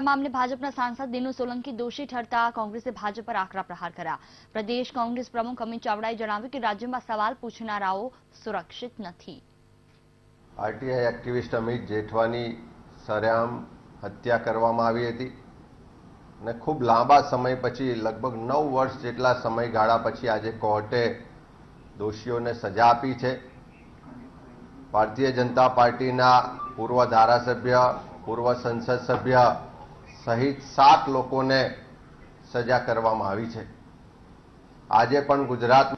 મામલે ભાજપના સાંસદ દિનુ સોલંકી દોષી ઠરતા કોંગ્રેસે ભાજપ પર આકરા પ્રહાર કર્યા પ્રદેશ કોંગ્રેસ પ્રમુખ અમિત ચાવડાએ જણાવ્યું કે રાજ્યમાં સવાલ પૂછનારાઓ સુરક્ષિત નથી આરટીઆઈ એક્ટિવિસ્ટ અમિત જેઠવાની સરેઆમ હત્યા કરવામાં આવી હતી અને ખૂબ લાંબા સમય પછી લગભગ નવ વર્ષ જેટલા સમયગાળા પછી આજે કોર્ટે દોષીઓને સજા આપી છે ભારતીય જનતા પાર્ટીના પૂર્વ ધારાસભ્ય પૂર્વ સંસદ સભ્ય સહિત સાત લોકોને સજા કરવામાં આવી છે આજે પણ ગુજરાત